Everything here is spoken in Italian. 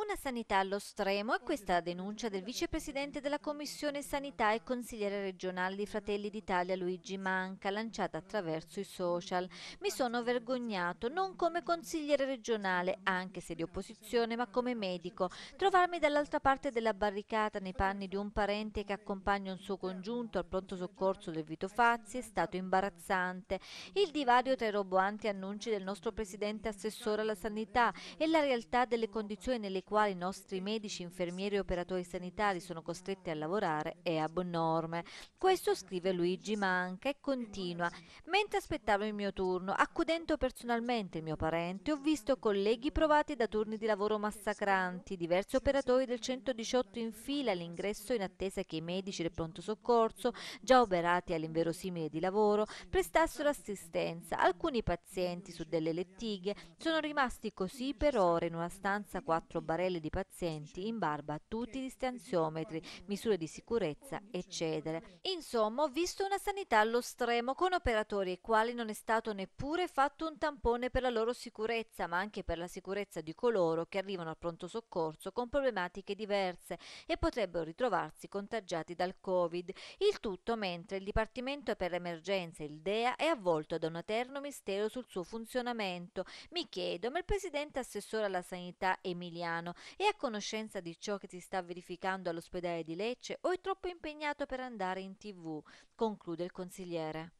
Una sanità allo stremo è questa esatto, denuncia del vicepresidente della Commissione Sanità e consigliere regionale di Fratelli d'Italia Luigi Manca, lanciata attraverso i social. Mi sono vergognato, non come consigliere regionale, anche se di opposizione, ma come medico. Trovarmi dall'altra parte della barricata nei panni di un parente che accompagna un suo congiunto al pronto soccorso del Vito Fazzi è stato imbarazzante. Il divario tra i roboanti annunci del nostro presidente assessore alla sanità e la realtà delle condizioni nelle quali i nostri medici, infermieri e operatori sanitari sono costretti a lavorare è abnorme. Questo scrive Luigi Manca e continua. Mentre aspettavo il mio turno, accudendo personalmente il mio parente, ho visto colleghi provati da turni di lavoro massacranti, diversi operatori del 118 in fila all'ingresso in attesa che i medici del pronto soccorso, già operati all'inverosimile di lavoro, prestassero assistenza. Alcuni pazienti su delle lettighe sono rimasti così per ore in una stanza 4 barelle di pazienti in barba a tutti i distanziometri, misure di sicurezza, eccetera. Insomma, ho visto una sanità allo stremo con operatori ai quali non è stato neppure fatto un tampone per la loro sicurezza, ma anche per la sicurezza di coloro che arrivano al pronto soccorso con problematiche diverse e potrebbero ritrovarsi contagiati dal Covid. Il tutto mentre il Dipartimento per l'Emergenza, il DEA, è avvolto da un eterno mistero sul suo funzionamento. Mi chiedo, ma il presidente assessore alla sanità Emiliano Milano, è a conoscenza di ciò che si sta verificando all'ospedale di Lecce o è troppo impegnato per andare in tv? conclude il consigliere.